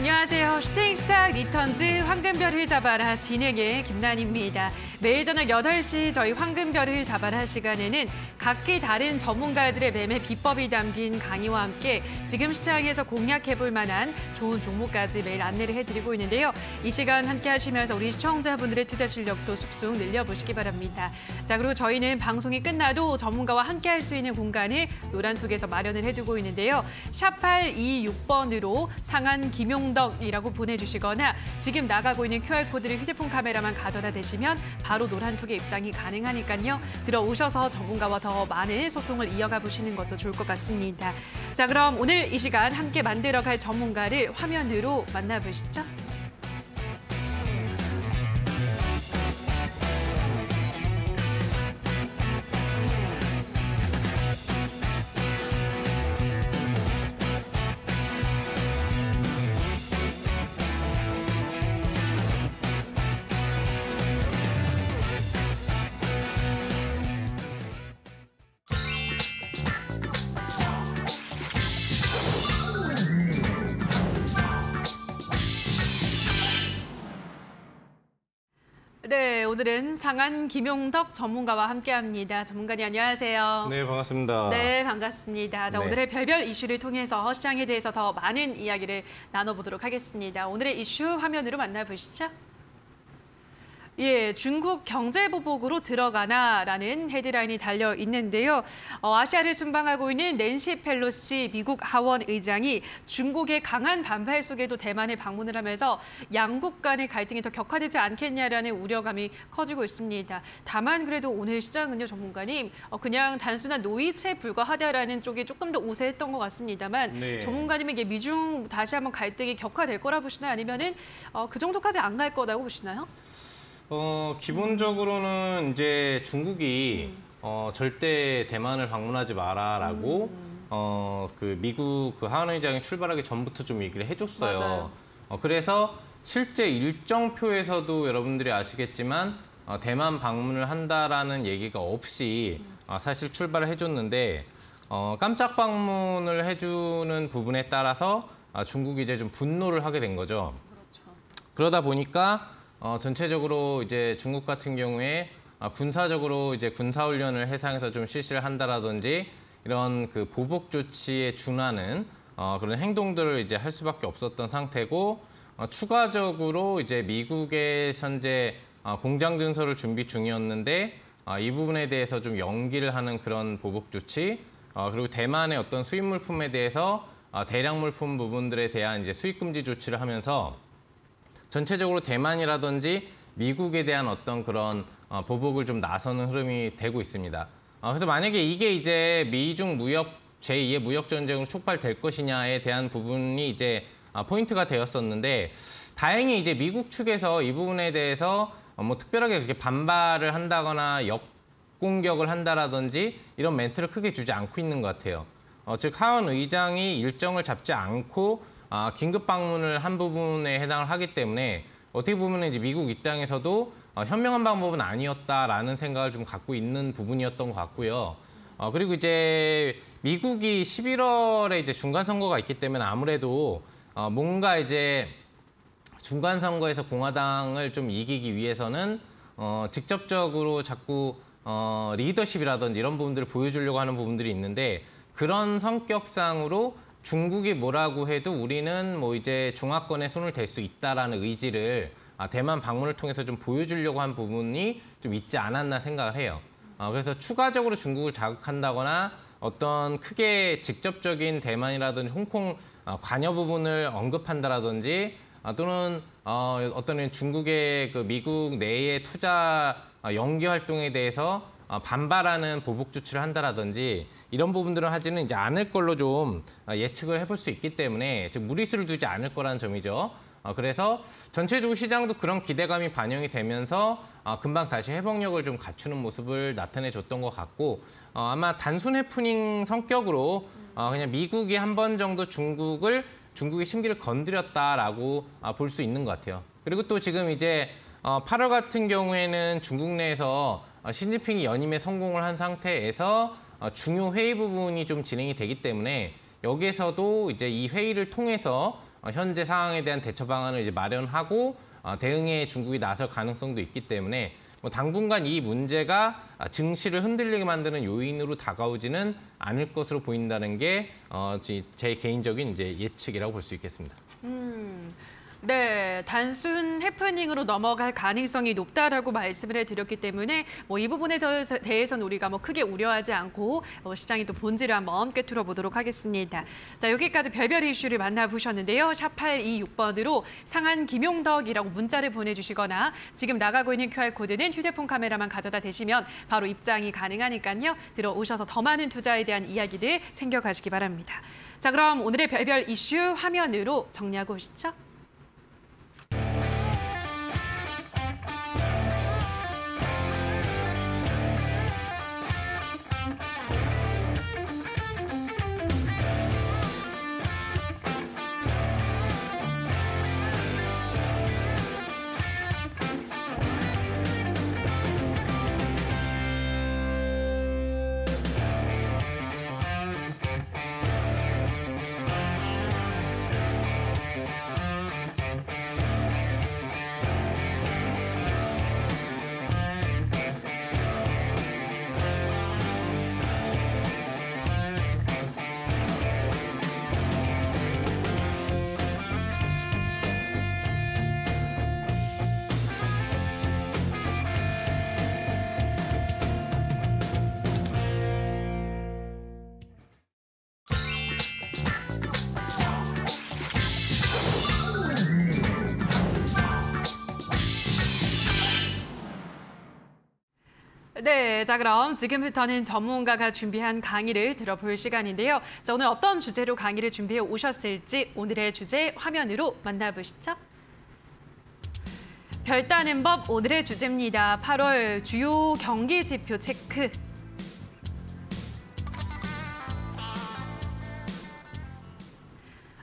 안녕하세요. 슈팅스타 리턴즈 황금별을 잡아라 진행의 김난입니다. 매일 저녁 8시 저희 황금별을 잡아라 시간에는 각기 다른 전문가들의 매매 비법이 담긴 강의와 함께 지금 시장에서 공략해볼 만한 좋은 종목까지 매일 안내를 해드리고 있는데요. 이 시간 함께 하시면서 우리 시청자분들의 투자 실력도 쑥쑥 늘려보시기 바랍니다. 자 그리고 저희는 방송이 끝나도 전문가와 함께 할 수 있는 공간을 노란톡에서 마련을 해두고 있는데요. 샵 826번으로 상한 김용 언덕이라고 보내주시거나 지금 나가고 있는 QR코드를 휴대폰 카메라만 가져다 대시면 바로 노란톡에 입장이 가능하니까요. 들어오셔서 전문가와 더 많은 소통을 이어가 보시는 것도 좋을 것 같습니다. 자, 그럼 오늘 이 시간 함께 만들어갈 전문가를 화면으로 만나보시죠. 오늘은 상한 김용덕 전문가와 함께합니다. 전문가님 안녕하세요. 네, 반갑습니다. 네, 반갑습니다. 자, 네. 오늘의 별별 이슈를 통해서 시장에 대해서 더 많은 이야기를 나눠보도록 하겠습니다. 오늘의 이슈 화면으로 만나보시죠. 예, 중국 경제 보복으로 들어가나라는 헤드라인이 달려 있는데요. 어, 아시아를 순방하고 있는 낸시 펠로시 미국 하원 의장이 중국의 강한 반발 속에도 대만을 방문을 하면서 양국 간의 갈등이 더 격화되지 않겠냐라는 우려감이 커지고 있습니다. 다만 그래도 오늘 시장은요, 전문가님, 어, 그냥 단순한 노이체에 불과하다라는 쪽이 조금 더 우세했던 것 같습니다만 네. 전문가님 에게 미중 다시 한번 갈등이 격화될 거라 보시나요? 아니면은 어, 그 정도까지 안 갈 거라고 보시나요? 어, 기본적으로는 이제 중국이 어, 절대 대만을 방문하지 마라라고 음. 어, 그 미국 그 하원 의장이 출발하기 전부터 좀 얘기를 해줬어요. 어, 그래서 실제 일정표에서도 여러분들이 아시겠지만 어, 대만 방문을 한다라는 얘기가 없이 어, 사실 출발을 해줬는데 어, 깜짝 방문을 해주는 부분에 따라서 아, 중국이 이제 좀 분노를 하게 된 거죠. 그렇죠. 그러다 보니까 어, 전체적으로 이제 중국 같은 경우에 아, 군사적으로 이제 군사훈련을 해상에서 좀 실시를 한다라든지 이런 그 보복 조치에 준하는 어, 그런 행동들을 이제 할 수밖에 없었던 상태고 어, 추가적으로 이제 미국의 현재 어, 공장 증설을 준비 중이었는데 어, 이 부분에 대해서 좀 연기를 하는 그런 보복 조치 어, 그리고 대만의 어떤 수입 물품에 대해서 어, 대량 물품 부분들에 대한 이제 수입 금지 조치를 하면서 전체적으로 대만이라든지 미국에 대한 어떤 그런 어, 보복을 좀 나서는 흐름이 되고 있습니다. 어, 그래서 만약에 이게 이제 미중 무역 제2의 무역 전쟁으로 촉발될 것이냐에 대한 부분이 이제 아, 포인트가 되었었는데 다행히 이제 미국 측에서 이 부분에 대해서 어, 뭐 특별하게 그렇게 반발을 한다거나 역공격을 한다라든지 이런 멘트를 크게 주지 않고 있는 것 같아요. 어, 즉 하원 의장이 일정을 잡지 않고 아, 긴급 방문을 한 부분에 해당을 하기 때문에 어떻게 보면 이제 미국 입장에서도 어, 현명한 방법은 아니었다라는 생각을 좀 갖고 있는 부분이었던 것 같고요. 어, 그리고 이제 미국이 11월에 이제 중간 선거가 있기 때문에 아무래도 어, 뭔가 이제 중간 선거에서 공화당을 좀 이기기 위해서는 어, 직접적으로 자꾸 어, 리더십이라든지 이런 부분들을 보여주려고 하는 부분들이 있는데 그런 성격상으로 중국이 뭐라고 해도 우리는 뭐 이제 중화권에 손을 댈 수 있다라는 의지를 아, 대만 방문을 통해서 좀 보여주려고 한 부분이 좀 있지 않았나 생각을 해요. 아, 그래서 추가적으로 중국을 자극한다거나 어떤 크게 직접적인 대만이라든지 홍콩 아, 관여 부분을 언급한다라든지 아, 또는 어, 어떤 중국의 그 미국 내의 투자 아, 연기 활동에 대해서 어, 반발하는 보복 조치를 한다라든지 이런 부분들은 하지는 이제 않을 걸로 좀 어, 예측을 해볼 수 있기 때문에 즉 무리수를 두지 않을 거라는 점이죠. 어, 그래서 전체적으로 시장도 그런 기대감이 반영이 되면서 금방 다시 회복력을 좀 갖추는 모습을 나타내줬던 것 같고 아마 단순 해프닝 성격으로 그냥 미국이 한 번 정도 중국을 중국의 심기를 건드렸다라고 볼 수 있는 것 같아요. 그리고 또 지금 이제 8월 같은 경우에는 중국 내에서 신진핑이 어, 연임에 성공을 한 상태에서 어, 중요 회의 부분이 좀 진행이 되기 때문에 여기에서도 이제 이 회의를 통해서 어, 현재 상황에 대한 대처 방안을 이제 마련하고 대응에 중국이 나설 가능성도 있기 때문에 뭐 당분간 이 문제가 아, 증시를 흔들리게 만드는 요인으로 다가오지는 않을 것으로 보인다는 게 제 개인적인 이제 예측이라고 볼 수 있겠습니다. 음. 네, 단순 해프닝으로 넘어갈 가능성이 높다라고 말씀을 해드렸기 때문에 뭐 이 부분에 대해서는 우리가 뭐 크게 우려하지 않고 어, 시장의 또 본질을 한번 꿰뚫어 보도록 하겠습니다. 자, 여기까지 별별 이슈를 만나보셨는데요. 샵 826번으로 상한 김용덕이라고 문자를 보내주시거나 지금 나가고 있는 QR코드는 휴대폰 카메라만 가져다 대시면 바로 입장이 가능하니까요. 들어오셔서 더 많은 투자에 대한 이야기들 챙겨가시기 바랍니다. 자, 그럼 오늘의 별별 이슈 화면으로 정리하고 오시죠. 네, 자 그럼 지금부터는 전문가가 준비한 강의를 들어볼 시간인데요. 자, 오늘 어떤 주제로 강의를 준비해 오셨을지 오늘의 주제 화면으로 만나보시죠. 별따는 법 오늘의 주제입니다. 8월 주요 경기 지표 체크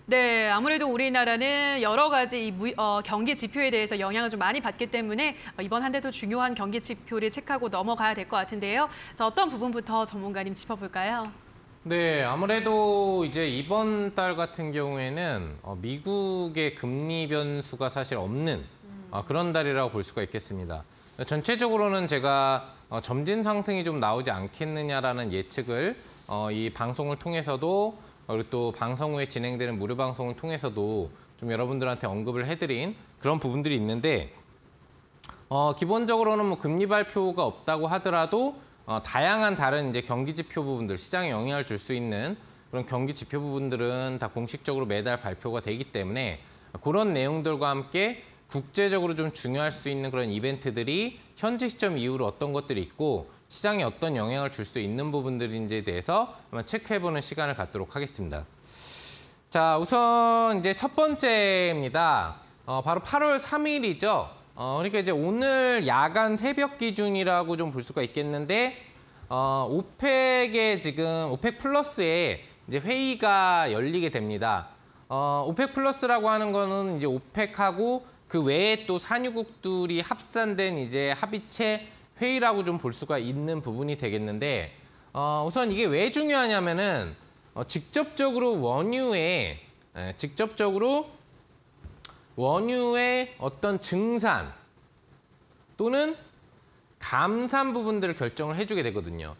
네, 아무래도 우리나라는 여러 가지 무, 어, 경기 지표에 대해서 영향을 좀 많이 받기 때문에 어, 이번 한 대도 중요한 경기 지표를 체크하고 넘어가야 될 것 같은데요. 자, 어떤 부분부터 전문가님 짚어볼까요? 네, 아무래도 이제 이번 달 같은 경우에는 어, 미국의 금리 변수가 사실 없는 음. 아, 그런 달이라고 볼 수가 있겠습니다. 전체적으로는 제가 어, 점진 상승이 좀 나오지 않겠느냐라는 예측을 이 방송을 통해서도 아, 그리고 또 방송 후에 진행되는 무료 방송을 통해서도 좀 여러분들한테 언급을 해드린 그런 부분들이 있는데 어, 기본적으로는 뭐 금리 발표가 없다고 하더라도 어, 다양한 다른 이제 경기 지표 부분들 시장에 영향을 줄 수 있는 그런 경기 지표 부분들은 다 공식적으로 매달 발표가 되기 때문에 그런 내용들과 함께 국제적으로 좀 중요할 수 있는 그런 이벤트들이 현재 시점 이후로 어떤 것들이 있고 시장에 어떤 영향을 줄 수 있는 부분들인지에 대해서 한번 체크해보는 시간을 갖도록 하겠습니다. 자, 우선 이제 첫 번째입니다. 어, 바로 8월 3일이죠. 어, 그러니까 이제 오늘 야간 새벽 기준이라고 좀 볼 수가 있겠는데 어, 오펙에 지금 오펙 플러스에 이제 회의가 열리게 됩니다. 어, 오펙 플러스라고 하는 거는 이제 오펙하고 그 외에 또 산유국들이 합산된 이제 합의체 회의라고 좀 볼 수가 있는 부분이 되겠는데 어, 우선 이게 왜 중요하냐면은 어, 직접적으로 원유에 에, 직접적으로 원유의 어떤 증산 또는 감산 부분들을 결정을 해주게 되거든요.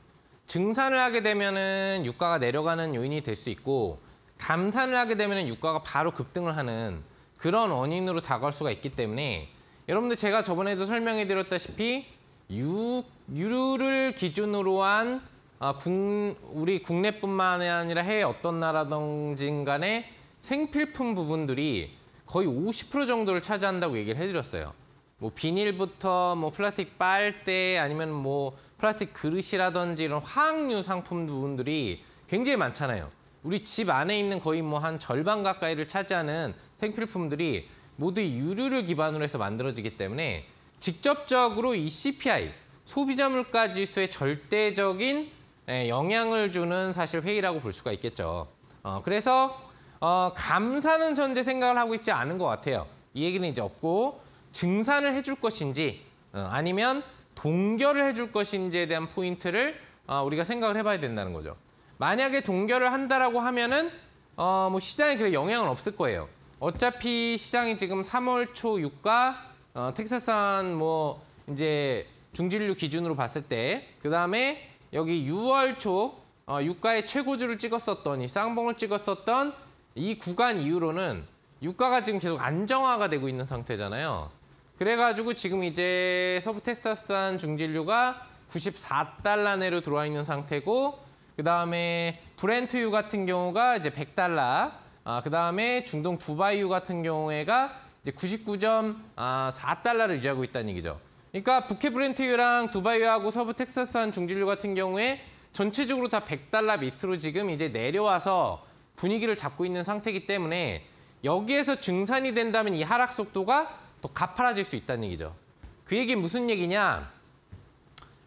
증산을 하게 되면은 유가가 내려가는 요인이 될 수 있고 감산을 하게 되면은 유가가 바로 급등을 하는 그런 원인으로 다가올 수가 있기 때문에 여러분들 제가 저번에도 설명해 드렸다시피 유, 유를 기준으로 한 아, 국, 우리 국내뿐만 아니라 해외 어떤 나라든진 간에 생필품 부분들이 거의 50% 정도를 차지한다고 얘기를 해드렸어요. 뭐 비닐부터 뭐 플라스틱 빨대 아니면 뭐 플라스틱 그릇이라든지 이런 화학류 상품 부분들이 굉장히 많잖아요. 우리 집 안에 있는 거의 뭐 한 절반 가까이를 차지하는 생필품들이 모두 유류를 기반으로 해서 만들어지기 때문에 직접적으로 이 CPI, 소비자 물가 지수의 절대적인 예, 영향을 주는 사실 회의라고 볼 수가 있겠죠. 어, 그래서 어, 감사는 현재 생각을 하고 있지 않은 것 같아요. 이 얘기는 이제 없고 증산을 해줄 것인지 어, 아니면 동결을 해줄 것인지에 대한 포인트를 어, 우리가 생각을 해봐야 된다는 거죠. 만약에 동결을 한다라고 하면은 어, 뭐 시장에 그래 영향은 없을 거예요. 어차피 시장이 지금 3월 초 유가 어, 텍사스산 뭐 이제 중진류 기준으로 봤을 때 그다음에 여기 6월 초 어, 유가의 최고주를 찍었었던 이 쌍봉을 찍었었던 이 구간 이후로는 유가가 지금 계속 안정화가 되고 있는 상태잖아요. 그래가지고 지금 이제 서부 텍사스산 중진류가 94달러 내로 들어와 있는 상태고 그 다음에 브렌트유 같은 경우가 이제 100달러 아, 그 다음에 중동 두바이유 같은 경우에가 이제 99.4달러를 아, 유지하고 있다는 얘기죠. 그러니까 북해 브렌트유랑 두바이유하고 서부 텍사스산 중진류 같은 경우에 전체적으로 다 100달러 밑으로 지금 이제 내려와서 분위기를 잡고 있는 상태이기 때문에 여기에서 증산이 된다면 이 하락 속도가 더 가파라질 수 있다는 얘기죠. 그얘기 무슨 얘기냐?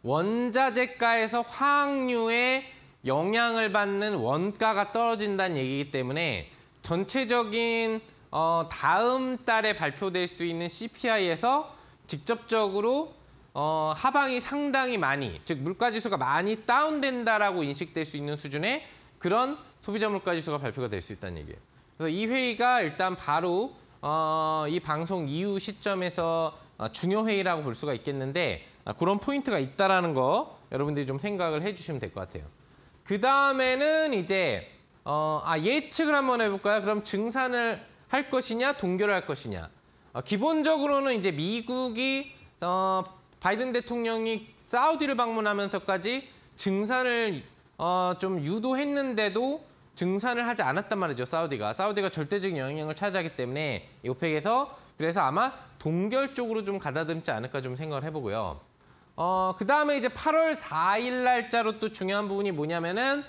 원자재가에서 화학류의 영향을 받는 원가가 떨어진다는 얘기이기 때문에 전체적인 어, 다음 달에 발표될 수 있는 CPI에서 직접적으로 어, 하방이 상당히 많이, 즉 물가지수가 많이 다운된다라고 인식될 수 있는 수준의 그런 소비자 물가지수가 발표가 될 수 있다는 얘기예요. 그래서 이 회의가 일단 바로 어, 이 방송 이후 시점에서 어, 중요 회의라고 볼 수가 있겠는데 아, 그런 포인트가 있다라는 거 여러분들이 좀 생각을 해주시면 될 것 같아요. 그 다음에는 이제 어, 아 예측을 한번 해볼까요? 그럼 증산을 할 것이냐 동결할 것이냐. 어, 기본적으로는 이제 미국이 어, 바이든 대통령이 사우디를 방문하면서까지 증산을 어, 좀 유도했는데도 증산을 하지 않았단 말이죠. 사우디가 사우디가 절대적인 영향을 차지하기 때문에 오펙에서 그래서 아마 동결 쪽으로 좀 가다듬지 않을까 좀 생각을 해보고요. 어, 그 다음에 이제 8월 4일 날짜로 또 중요한 부분이 뭐냐면은,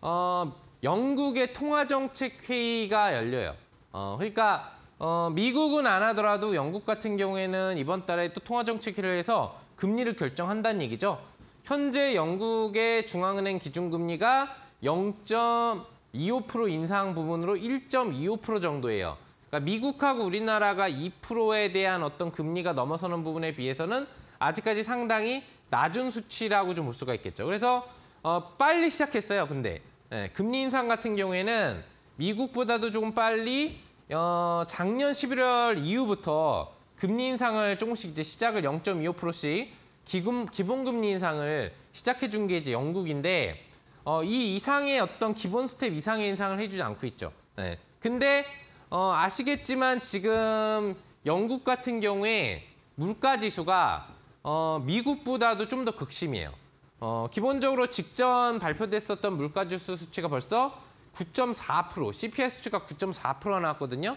어, 영국의 통화정책회의가 열려요. 어, 그러니까 어, 미국은 안 하더라도 영국 같은 경우에는 이번 달에 또 통화정책회를 해서 금리를 결정한다는 얘기죠. 현재 영국의 중앙은행 기준금리가 0.25% 인상 부분으로 1.25% 정도예요. 그러니까 미국하고 우리나라가 2%에 대한 어떤 금리가 넘어서는 부분에 비해서는 아직까지 상당히 낮은 수치라고 좀 볼 수가 있겠죠. 그래서 어, 빨리 시작했어요. 근데 예, 금리 인상 같은 경우에는 미국보다도 조금 빨리 어, 작년 11월 이후부터 금리 인상을 조금씩 이제 시작을 0.25%씩 기금, 기본금리 인상을 시작해 준 게 이제 영국인데 어, 이 이상의 어떤 기본 스텝 이상의 인상을 해주지 않고 있죠. 네. 근데 어, 아시겠지만 지금 영국 같은 경우에 물가 지수가 어, 미국보다도 좀 더 극심이에요. 어, 기본적으로 직전 발표됐었던 물가 지수 수치가 벌써 9.4%, CPI 수치가 9.4%가 나왔거든요.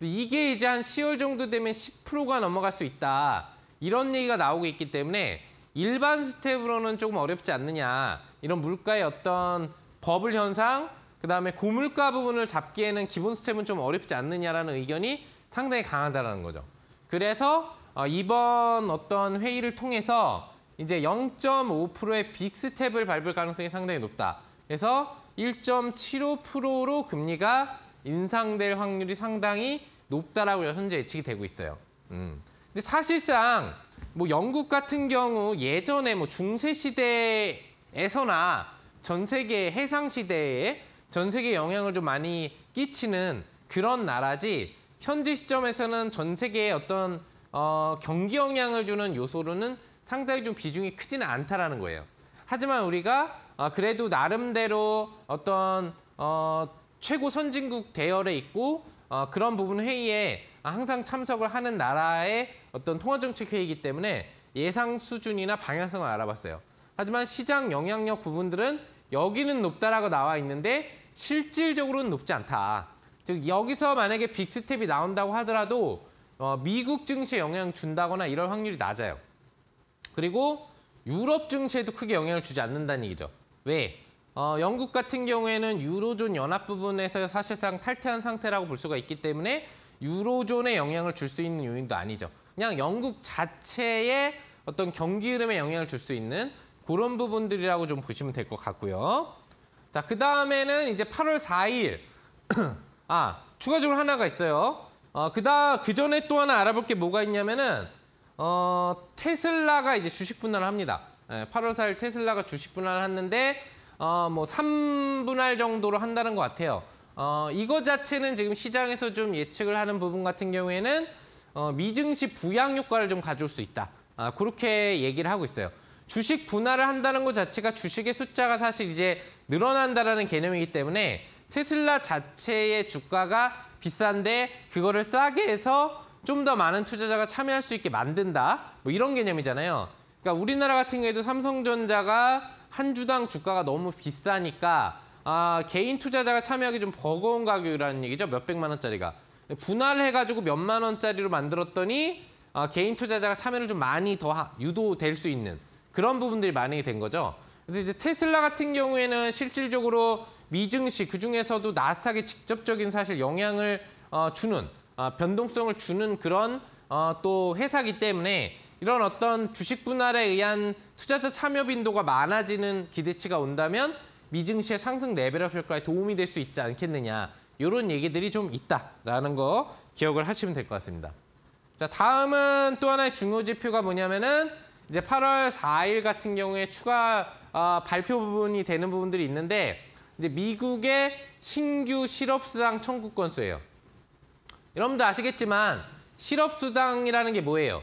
이게 이제 한 10월 정도 되면 10%가 넘어갈 수 있다. 이런 얘기가 나오고 있기 때문에 일반 스텝으로는 조금 어렵지 않느냐. 이런 물가의 어떤 버블 현상, 그다음에 고물가 부분을 잡기에는 기본 스텝은 좀 어렵지 않느냐라는 의견이 상당히 강하다라는 거죠. 그래서 어, 이번 어떤 회의를 통해서 이제 0.5%의 빅 스텝을 밟을 가능성이 상당히 높다. 그래서 1.75%로 금리가 인상될 확률이 상당히 높다라고 현재 예측이 되고 있어요. 음. 근데 사실상 뭐 영국 같은 경우 예전에 뭐 중세 시대에서나 전 세계 해상 시대에 전 세계 영향을 좀 많이 끼치는 그런 나라지 현재 시점에서는 전 세계의 어떤 어, 경기 영향을 주는 요소로는 상당히 좀 비중이 크지는 않다라는 거예요. 하지만 우리가 어, 그래도 나름대로 어떤 어, 최고 선진국 대열에 있고 어, 그런 부분 회의에 항상 참석을 하는 나라의 어떤 통화정책 회의이기 때문에 예상 수준이나 방향성을 알아봤어요. 하지만 시장 영향력 부분들은 여기는 높다라고 나와 있는데 실질적으로는 높지 않다. 즉 여기서 만약에 빅스텝이 나온다고 하더라도 어, 미국 증시에 영향을 준다거나 이럴 확률이 낮아요. 그리고 유럽 증시에도 크게 영향을 주지 않는다는 얘기죠. 왜? 어, 영국 같은 경우에는 유로존 연합 부분에서 사실상 탈퇴한 상태라고 볼 수가 있기 때문에 유로존에 영향을 줄 수 있는 요인도 아니죠. 그냥 영국 자체의 어떤 경기 흐름에 영향을 줄 수 있는 그런 부분들이라고 좀 보시면 될 것 같고요. 자, 그 다음에는 이제 8월 4일. 아, 추가적으로 하나가 있어요. 어, 그다, 음그 전에 또 하나 알아볼 게 뭐가 있냐면은, 어, 테슬라가 이제 주식 분할을 합니다. 8월 예, 4일 테슬라가 주식 분할을 했는데 어, 뭐 3분할 정도로 한다는 것 같아요. 어, 이거 자체는 지금 시장에서 좀 예측을 하는 부분 같은 경우에는 어, 미증시 부양 효과를 좀 가져올 수 있다. 아, 그렇게 얘기를 하고 있어요. 주식 분할을 한다는 것 자체가 주식의 숫자가 사실 이제 늘어난다라는 개념이기 때문에 테슬라 자체의 주가가 비싼데 그거를 싸게 해서 좀 더 많은 투자자가 참여할 수 있게 만든다. 뭐 이런 개념이잖아요. 그러니까 우리나라 같은 경우에도 삼성전자가 한 주당 주가가 너무 비싸니까 아, 개인 투자자가 참여하기 좀 버거운 가격이라는 얘기죠. 몇백만 원짜리가. 분할해가지고 몇만 원짜리로 만들었더니 아, 개인 투자자가 참여를 좀 많이 더 유도될 수 있는 그런 부분들이 많이 된 거죠. 그래서 이제 테슬라 같은 경우에는 실질적으로 미증시, 그중에서도 나스닥에 직접적인 사실 영향을 어, 주는, 어, 변동성을 주는 그런 어, 또 회사기 때문에 이런 어떤 주식 분할에 의한 투자자 참여 빈도가 많아지는 기대치가 온다면 미증시의 상승 레벨업 효과에 도움이 될 수 있지 않겠느냐 이런 얘기들이 좀 있다라는 거 기억을 하시면 될 것 같습니다. 자 다음은 또 하나의 중요 지표가 뭐냐면은 이제 8월 4일 같은 경우에 추가 어, 발표 부분이 되는 부분들이 있는데 이제 미국의 신규 실업수당 청구 건수예요. 여러분들 아시겠지만 실업수당이라는 게 뭐예요?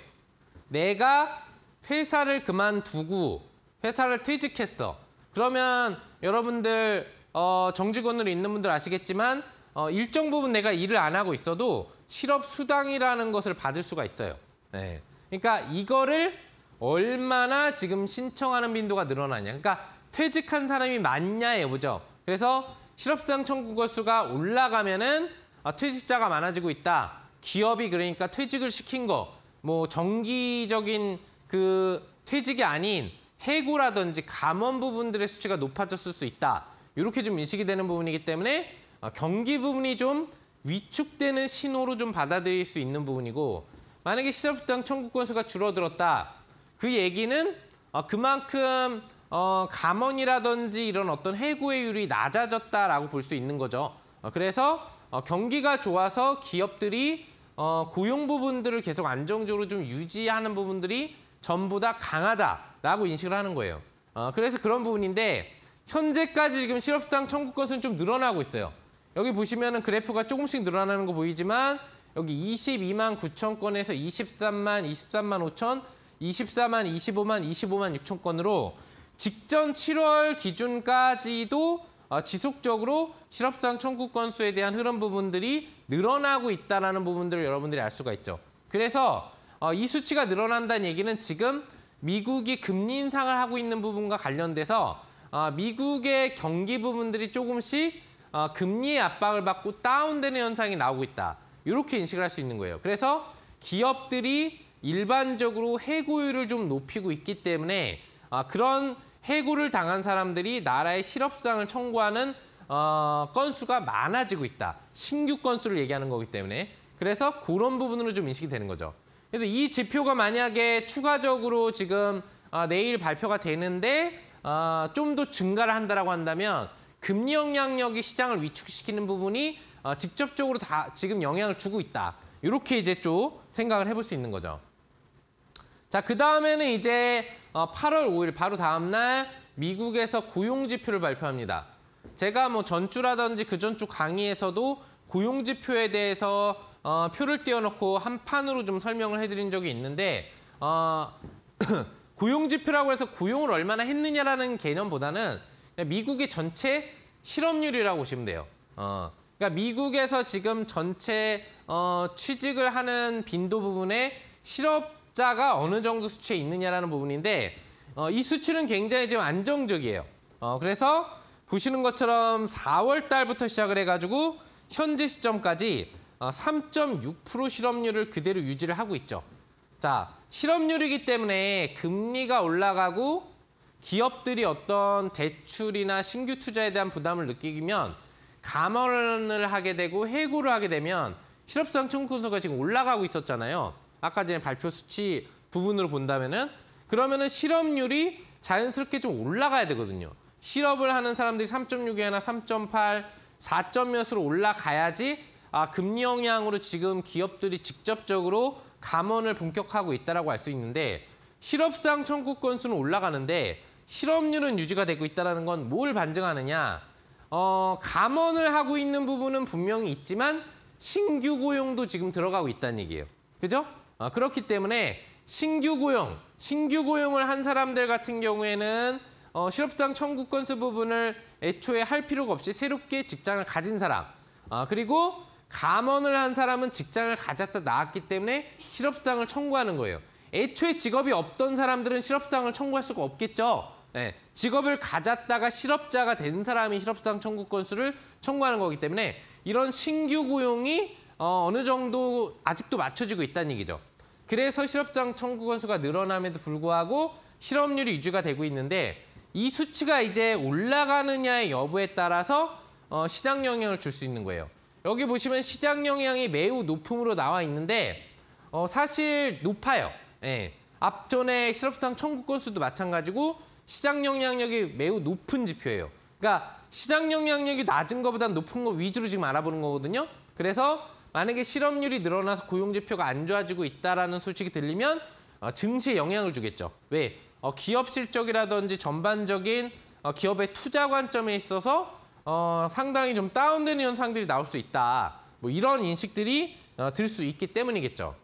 내가 회사를 그만두고 회사를 퇴직했어. 그러면 여러분들 어, 정직원으로 있는 분들 아시겠지만 어, 일정 부분 내가 일을 안 하고 있어도 실업수당이라는 것을 받을 수가 있어요. 네. 그러니까 이거를 얼마나 지금 신청하는 빈도가 늘어나냐. 그러니까 퇴직한 사람이 많냐에 보죠. 그래서 실업수당 청구 건수가 올라가면은 아, 퇴직자가 많아지고 있다. 기업이 그러니까 퇴직을 시킨 거뭐 정기적인 그 퇴직이 아닌 해고라든지 감원 부분들의 수치가 높아졌을 수 있다. 이렇게 좀 인식이 되는 부분이기 때문에 어, 경기 부분이 좀 위축되는 신호로 좀 받아들일 수 있는 부분이고 만약에 시설부당 청구 건수가 줄어들었다. 그 얘기는 어, 그만큼 어, 감원이라든지 이런 어떤 해고의율이 낮아졌다라고 볼 수 있는 거죠. 그래서 경기가 좋아서 기업들이 어, 고용 부분들을 계속 안정적으로 좀 유지하는 부분들이 전부 다 강하다라고 인식을 하는 거예요. 어, 그래서 그런 부분인데 현재까지 지금 실업상 청구 건수는 좀 늘어나고 있어요. 여기 보시면 그래프가 조금씩 늘어나는 거 보이지만 여기 22만 9천 건에서 23만, 23만 5천, 24만, 25만, 25만 6천 건으로 직전 7월 기준까지도 아, 지속적으로 실업상 청구 건수에 대한 흐름 부분들이 늘어나고 있다는 부분들을 여러분들이 알 수가 있죠. 그래서 어, 이 수치가 늘어난다는 얘기는 지금 미국이 금리 인상을 하고 있는 부분과 관련돼서 어, 미국의 경기 부분들이 조금씩 어, 금리 압박을 받고 다운되는 현상이 나오고 있다. 이렇게 인식을 할 수 있는 거예요. 그래서 기업들이 일반적으로 해고율을 좀 높이고 있기 때문에 아, 그런 해고를 당한 사람들이 나라의 실업수당을 청구하는 어, 건수가 많아지고 있다. 신규 건수를 얘기하는 거기 때문에 그래서 그런 부분으로 좀 인식이 되는 거죠. 그래서 이 지표가 만약에 추가적으로 지금 어, 내일 발표가 되는데 어, 좀더 증가를 한다라고 한다면 금리 영향력이 시장을 위축시키는 부분이 어, 직접적으로 다 지금 영향을 주고 있다. 이렇게 이제 좀 생각을 해볼 수 있는 거죠. 자, 그 다음에는 이제 8월 어, 5일 바로 다음 날 미국에서 고용 지표를 발표합니다. 제가 뭐 전주라든지 그 전주 강의에서도 고용 지표에 대해서 어, 표를 띄워놓고 한 판으로 좀 설명을 해드린 적이 있는데 어, 고용 지표라고 해서 고용을 얼마나 했느냐라는 개념보다는 미국의 전체 실업률이라고 보시면 돼요. 어, 그러니까 미국에서 지금 전체 어, 취직을 하는 빈도 부분에 실업 적자가 어느 정도 수치에 있느냐라는 부분인데 어, 이 수치는 굉장히 지금 안정적이에요. 어, 그래서 보시는 것처럼 4월 달부터 시작을 해가지고 현재 시점까지 어, 3.6% 실업률을 그대로 유지를 하고 있죠. 자, 실업률이기 때문에 금리가 올라가고 기업들이 어떤 대출이나 신규 투자에 대한 부담을 느끼면 감원을 하게 되고 해고를 하게 되면 실업상 청구소가 지금 올라가고 있었잖아요. 아까 전에 발표 수치 부분으로 본다면은 그러면은 실업률이 자연스럽게 좀 올라가야 되거든요. 실업을 하는 사람들이 3.6이나 3.8, 4점몇으로 올라가야지 아, 금리 영향으로 지금 기업들이 직접적으로 감원을 본격하고 있다라고 할 수 있는데 실업상 청구 건수는 올라가는데 실업률은 유지가 되고 있다는 라건뭘 반증하느냐. 어, 감원을 하고 있는 부분은 분명히 있지만 신규 고용도 지금 들어가고 있다는 얘기예요. 그죠? 아, 그렇기 때문에 신규 고용, 신규 고용을 한 사람들 같은 경우에는 어, 실업장 청구 건수 부분을 애초에 할 필요가 없이 새롭게 직장을 가진 사람 어, 그리고 감원을 한 사람은 직장을 가졌다 나왔기 때문에 실업상을 청구하는 거예요. 애초에 직업이 없던 사람들은 실업상을 청구할 수가 없겠죠. 네, 직업을 가졌다가 실업자가 된 사람이 실업상 청구 건수를 청구하는 거기 때문에 이런 신규 고용이 어, 어느 정도 아직도 맞춰지고 있다는 얘기죠. 그래서 실업장 청구 건수가 늘어남에도 불구하고 실업률이 유지가 되고 있는데 이 수치가 이제 올라가느냐의 여부에 따라서 어, 시장 영향을 줄 수 있는 거예요. 여기 보시면 시장 영향이 매우 높음으로 나와 있는데 어, 사실 높아요. 예. 앞전에 실업상 청구 건수도 마찬가지고 시장 영향력이 매우 높은 지표예요. 그러니까 시장 영향력이 낮은 것보다 높은 거 위주로 지금 알아보는 거거든요. 그래서 만약에 실업률이 늘어나서 고용지표가 안 좋아지고 있다라는 소식이 들리면 어, 증시에 영향을 주겠죠. 왜? 어, 기업 실적이라든지 전반적인 어, 기업의 투자 관점에 있어서 어, 상당히 좀 다운되는 현상들이 나올 수 있다. 뭐 이런 인식들이 어, 들수 있기 때문이겠죠.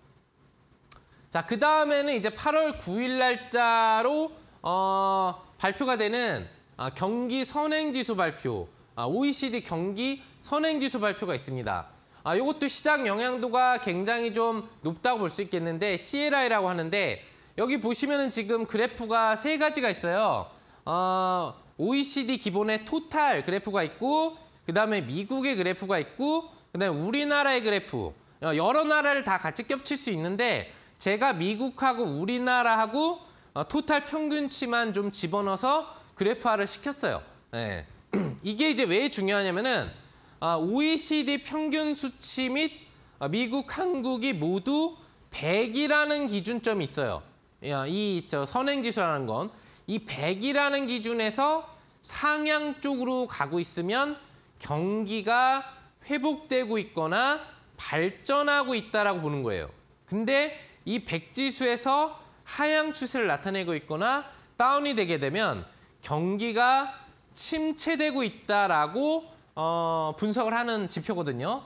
자, 그 다음에는 이제 8월 9일 날짜로 어, 발표가 되는 어, 경기 선행지수 발표, 어, 아, OECD 경기 선행지수 발표가 있습니다. 아, 이것도 시장 영향도가 굉장히 좀 높다고 볼 수 있겠는데 CLI라고 하는데 여기 보시면은 지금 그래프가 세 가지가 있어요. 어, OECD 기본의 토탈 그래프가 있고 그다음에 미국의 그래프가 있고 그다음에 우리나라의 그래프 어, 여러 나라를 다 같이 겹칠 수 있는데 제가 미국하고 우리나라하고 어, 토탈 평균치만 좀 집어넣어서 그래프화를 시켰어요. 네. 이게 이제 왜 중요하냐면은 아, OECD 평균 수치 및 아, 미국, 한국이 모두 100이라는 기준점이 있어요. 이 선행지수라는 건 이 100이라는 기준에서 상향 쪽으로 가고 있으면 경기가 회복되고 있거나 발전하고 있다라고 보는 거예요. 근데 이 100지수에서 하향 추세를 나타내고 있거나 다운이 되게 되면 경기가 침체되고 있다라고 어, 분석을 하는 지표거든요.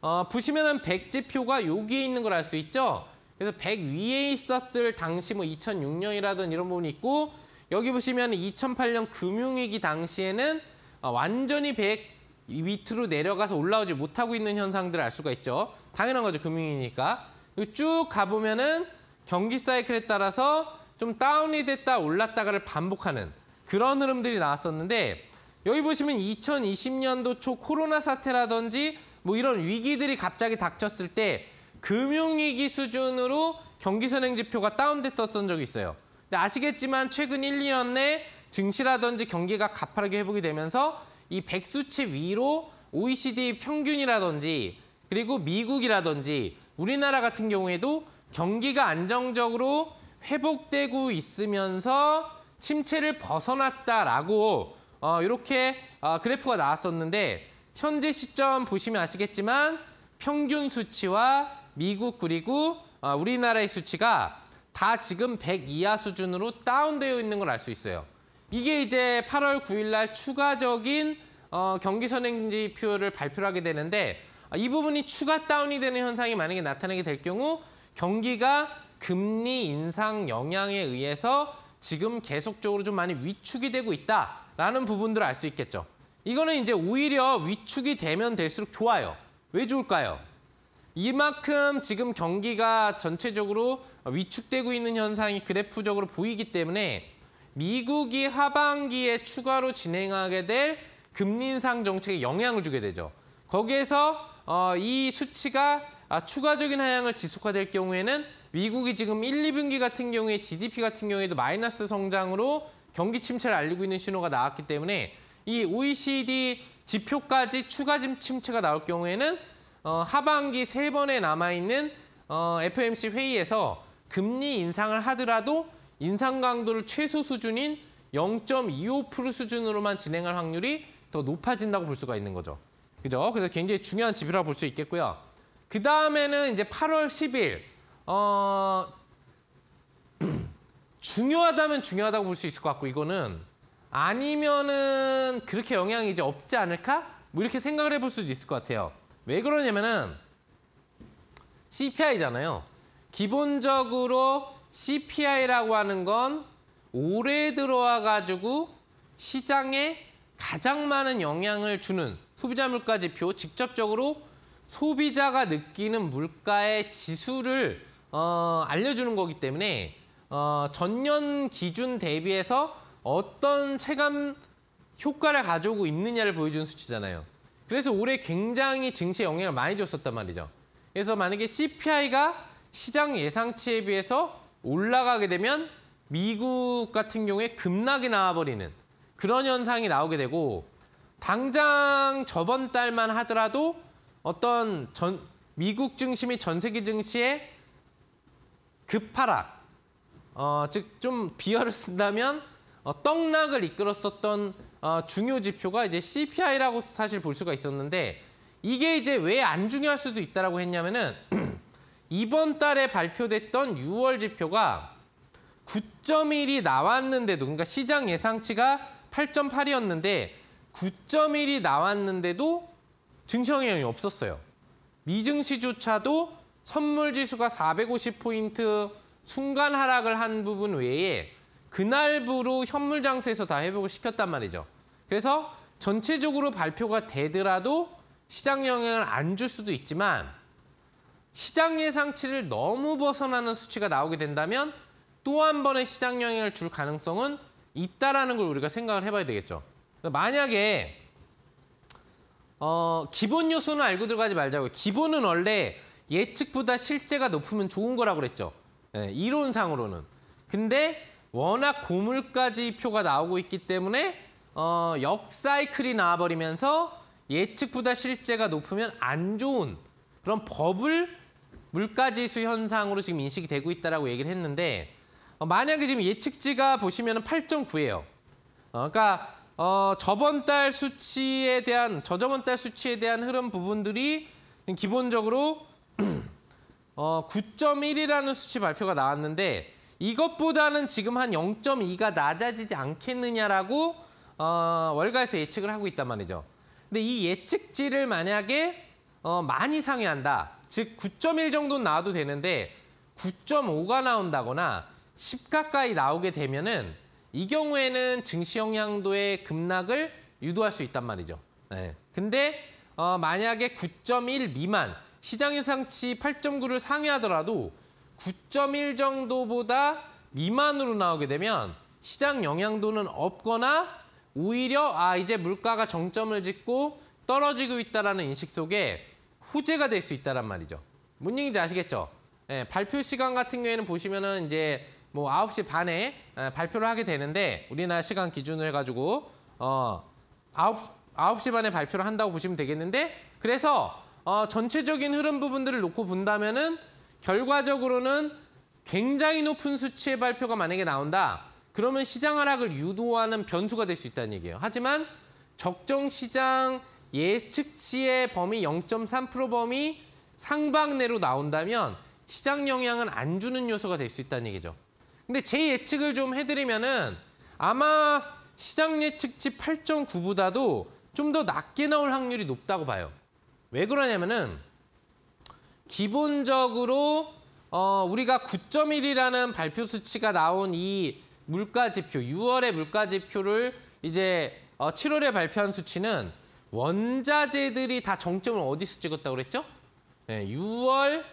어, 보시면은 100 지표가 여기에 있는 걸 알 수 있죠. 그래서 100 위에 있었을 당시 뭐 2006년이라든 이런 부분이 있고 여기 보시면 2008년 금융위기 당시에는 어, 완전히 100 밑으로 내려가서 올라오지 못하고 있는 현상들을 알 수가 있죠. 당연한 거죠. 금융위기니까. 쭉 가보면은 경기 사이클에 따라서 좀 다운이 됐다 올랐다가를 반복하는 그런 흐름들이 나왔었는데 여기 보시면 2020년도 초 코로나 사태라든지 뭐 이런 위기들이 갑자기 닥쳤을 때 금융위기 수준으로 경기선행지표가 다운됐었던 적이 있어요. 근데 아시겠지만 최근 1, 2년 내 증시라든지 경기가 가파르게 회복이 되면서 이 백수치 위로 OECD 평균이라든지 그리고 미국이라든지 우리나라 같은 경우에도 경기가 안정적으로 회복되고 있으면서 침체를 벗어났다라고 어, 이렇게 어, 그래프가 나왔었는데 현재 시점 보시면 아시겠지만 평균 수치와 미국 그리고 어, 우리나라의 수치가 다 지금 100 이하 수준으로 다운되어 있는 걸 알 수 있어요. 이게 이제 8월 9일 날 추가적인 어, 경기 선행지표를 발표 하게 되는데 이 부분이 추가 다운이 되는 현상이 만약에 나타나게 될 경우 경기가 금리 인상 영향에 의해서 지금 계속적으로 좀 많이 위축이 되고 있다. 라는 부분들을 알 수 있겠죠. 이거는 이제 오히려 위축이 되면 될수록 좋아요. 왜 좋을까요? 이만큼 지금 경기가 전체적으로 위축되고 있는 현상이 그래프적으로 보이기 때문에 미국이 하반기에 추가로 진행하게 될 금리 인상 정책에 영향을 주게 되죠. 거기에서 어, 이 수치가 아, 추가적인 하향을 지속화될 경우에는 미국이 지금 1, 2분기 같은 경우에 GDP 같은 경우에도 마이너스 성장으로 경기 침체를 알리고 있는 신호가 나왔기 때문에 이 OECD 지표까지 추가 침체가 나올 경우에는 어, 하반기 세 번에 남아있는 어, FOMC 회의에서 금리 인상을 하더라도 인상 강도를 최소 수준인 0.25% 수준으로만 진행할 확률이 더 높아진다고 볼 수가 있는 거죠. 그죠? 그래서 굉장히 중요한 지표라 고볼 수 있겠고요. 그 다음에는 이제 8월 10일 어, 중요하다면 중요하다고 볼 수 있을 것 같고 이거는 아니면은 그렇게 영향이 이제 없지 않을까? 뭐 이렇게 생각을 해볼 수도 있을 것 같아요. 왜 그러냐면은 CPI잖아요. 기본적으로 CPI라고 하는 건 올해 들어와 가지고 시장에 가장 많은 영향을 주는 소비자 물가 지표 직접적으로 소비자가 느끼는 물가의 지수를 어, 알려주는 거기 때문에 어, 전년 기준 대비해서 어떤 체감 효과를 가지고 있느냐를 보여주는 수치잖아요. 그래서 올해 굉장히 증시에 영향을 많이 줬었단 말이죠. 그래서 만약에 CPI가 시장 예상치에 비해서 올라가게 되면 미국 같은 경우에 급락이 나와버리는 그런 현상이 나오게 되고 당장 저번 달만 하더라도 어떤 전, 미국 증시 및전 세계 증시의 급하락 어, 즉좀비어를 쓴다면 어, 떡락을 이끌었었던 어, 중요 지표가 이제 CPI라고 사실 볼 수가 있었는데 이게 이제 왜 안 중요할 수도 있다라고 했냐면은 이번 달에 발표됐던 6월 지표가 9.1이 나왔는데도 그러니까 시장 예상치가 8.8이었는데 9.1이 나왔는데도 증시 영향이 없었어요. 미증시조차도 선물지수가 450포인트 순간 하락을 한 부분 외에 그날부로 현물 장세에서 다 회복을 시켰단 말이죠. 그래서 전체적으로 발표가 되더라도 시장 영향을 안 줄 수도 있지만 시장 예상치를 너무 벗어나는 수치가 나오게 된다면 또 한 번의 시장 영향을 줄 가능성은 있다라는 걸 우리가 생각을 해봐야 되겠죠. 만약에 어, 기본 요소는 알고 들어가지 말자고요. 기본은 원래 예측보다 실제가 높으면 좋은 거라고 그랬죠. 네, 이론상으로는. 근데 워낙 고물까지 표가 나오고 있기 때문에 어, 역사이클이 나와버리면서 예측보다 실제가 높으면 안 좋은 그런 버블 물가지수 현상으로 지금 인식이 되고 있다라고 얘기를 했는데 어, 만약에 지금 예측지가 보시면 8.9예요. 어, 그러니까 어, 저번 달 수치에 대한 저저번 달 수치에 대한 흐름 부분들이 기본적으로 어, 9.1이라는 수치 발표가 나왔는데 이것보다는 지금 한 0.2가 낮아지지 않겠느냐라고 어, 월가에서 예측을 하고 있단 말이죠. 근데 이예측지를 만약에 어, 많이 상회한다. 즉 9.1 정도는 나와도 되는데 9.5가 나온다거나 10 가까이 나오게 되면은 이 경우에는 증시 영향도의 급락을 유도할 수 있단 말이죠. 네. 근데 어, 만약에 9.1 미만 시장 예상치 8.9를 상회하더라도 9.1 정도보다 미만으로 나오게 되면 시장 영향도는 없거나 오히려 아 이제 물가가 정점을 짓고 떨어지고 있다는 인식 속에 후재가 될 수 있다란 말이죠. 뭔 얘기인지 아시겠죠? 예, 발표 시간 같은 경우에는 보시면은 이제 뭐 9시 반에 예, 발표를 하게 되는데 우리나라 시간 기준으로 해가지고 어 9, 9시 반에 발표를 한다고 보시면 되겠는데 그래서 어, 전체적인 흐름 부분들을 놓고 본다면은 결과적으로는 굉장히 높은 수치의 발표가 만약에 나온다. 그러면 시장 하락을 유도하는 변수가 될 수 있다는 얘기예요. 하지만 적정 시장 예측치의 범위 0.3% 범위 상방 내로 나온다면 시장 영향은 안 주는 요소가 될 수 있다는 얘기죠. 근데 제 예측을 좀 해드리면은 아마 시장 예측치 8.9보다도 좀 더 낮게 나올 확률이 높다고 봐요. 왜 그러냐면은 기본적으로 어, 우리가 9.1이라는 발표 수치가 나온 이 물가지표, 6월의 물가지표를 이제 어, 7월에 발표한 수치는 원자재들이 다 정점을 어디서 찍었다고 그랬죠? 네, 6월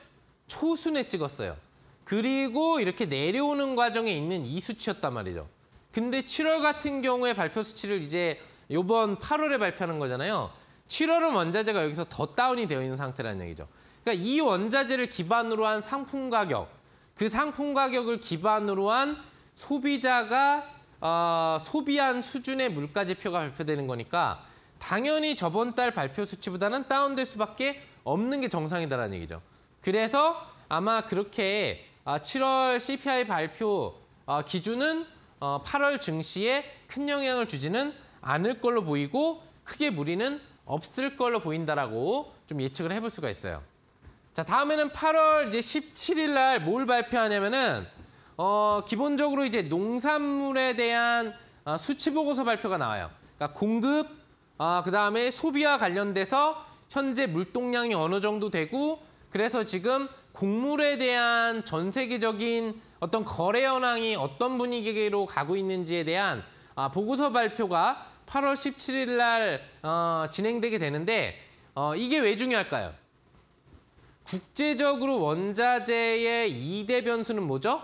초순에 찍었어요. 그리고 이렇게 내려오는 과정에 있는 이 수치였단 말이죠. 근데 7월 같은 경우에 발표 수치를 이제 요번 8월에 발표하는 거잖아요. 7월은 원자재가 여기서 더 다운이 되어 있는 상태라는 얘기죠. 그러니까 이 원자재를 기반으로 한 상품 가격, 그 상품 가격을 기반으로 한 소비자가 어, 소비한 수준의 물가 지표가 발표되는 거니까 당연히 저번 달 발표 수치보다는 다운될 수밖에 없는 게 정상이다라는 얘기죠. 그래서 아마 그렇게 7월 어, CPI 발표 어, 기준은 8월 어, 증시에 큰 영향을 주지는 않을 걸로 보이고 크게 무리는 없을 걸로 보인다라고 좀 예측을 해볼 수가 있어요. 자, 다음에는 8월 이제 17일 날 뭘 발표하냐면은 어, 기본적으로 이제 농산물에 대한 어, 수치 보고서 발표가 나와요. 그러니까 공급, 어, 그다음에 소비와 관련돼서 현재 물동량이 어느 정도 되고 그래서 지금 곡물에 대한 전 세계적인 어떤 거래 현황이 어떤 분위기로 가고 있는지에 대한 아, 보고서 발표가 8월 17일 날 어, 진행되게 되는데 어, 이게 왜 중요할까요? 국제적으로 원자재의 2대 변수는 뭐죠?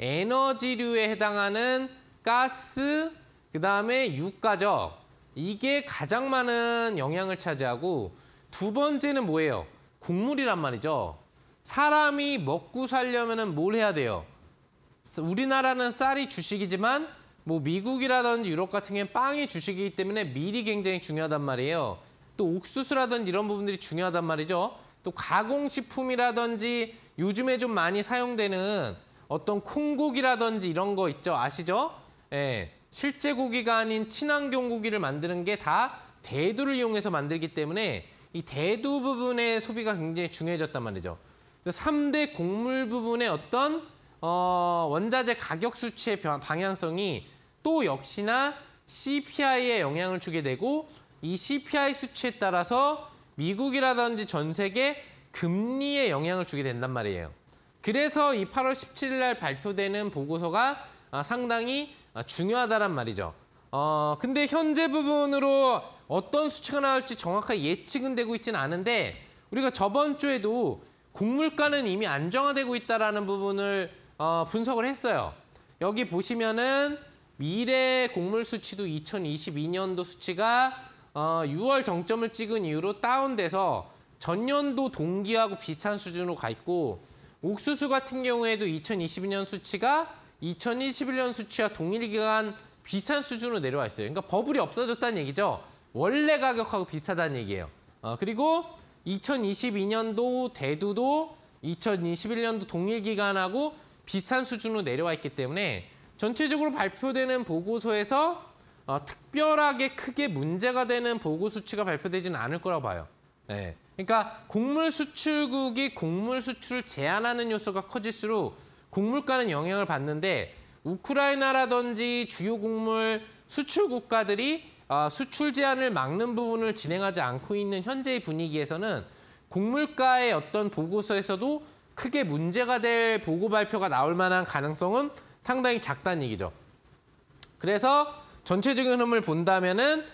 에너지류에 해당하는 가스, 그 다음에 유가죠. 이게 가장 많은 영향을 차지하고 두 번째는 뭐예요? 곡물이란 말이죠. 사람이 먹고 살려면 뭘 해야 돼요? 우리나라는 쌀이 주식이지만 뭐 미국이라든지 유럽 같은 경우는 빵이 주식이기 때문에 밀이 굉장히 중요하단 말이에요. 또 옥수수라든지 이런 부분들이 중요하단 말이죠. 또 가공식품이라든지 요즘에 좀 많이 사용되는 어떤 콩고기라든지 이런 거 있죠. 아시죠? 예. 실제 고기가 아닌 친환경 고기를 만드는 게 다 대두를 이용해서 만들기 때문에 이 대두 부분의 소비가 굉장히 중요해졌단 말이죠. 삼대 곡물 부분의 어떤 어, 원자재 가격 수치의 방향성이 또 역시나 CPI에 영향을 주게 되고 이 CPI 수치에 따라서 미국이라든지 전 세계 금리에 영향을 주게 된단 말이에요. 그래서 이 8월 17일 날 발표되는 보고서가 아, 상당히 아, 중요하다란 말이죠. 어, 근데 현재 부분으로 어떤 수치가 나올지 정확하게 예측은 되고 있지는 않은데 우리가 저번 주에도 곡물가는 이미 안정화되고 있다는 라 부분을 어, 분석을 했어요. 여기 보시면은 미래 곡물 수치도 2022년도 수치가 어, 6월 정점을 찍은 이후로 다운돼서 전년도 동기하고 비슷한 수준으로 가 있고 옥수수 같은 경우에도 2022년 수치가 2021년 수치와 동일 기간 비슷한 수준으로 내려와 있어요. 그러니까 버블이 없어졌다는 얘기죠. 원래 가격하고 비슷하다는 얘기예요. 어, 그리고 2022년도 대두도 2021년도 동일 기간하고 비슷한 수준으로 내려와 있기 때문에 전체적으로 발표되는 보고서에서 어, 특별하게 크게 문제가 되는 보고 수치가 발표되지는 않을 거라고 봐요. 네. 그러니까 곡물 수출국이 곡물 수출을 제한하는 요소가 커질수록 곡물가는 영향을 받는데 우크라이나라든지 주요 곡물 수출 국가들이 어, 수출 제한을 막는 부분을 진행하지 않고 있는 현재의 분위기에서는 곡물가의 어떤 보고서에서도 크게 문제가 될 보고 발표가 나올 만한 가능성은 상당히 작다는 얘기죠. 그래서 전체적인 흐름을 본다면은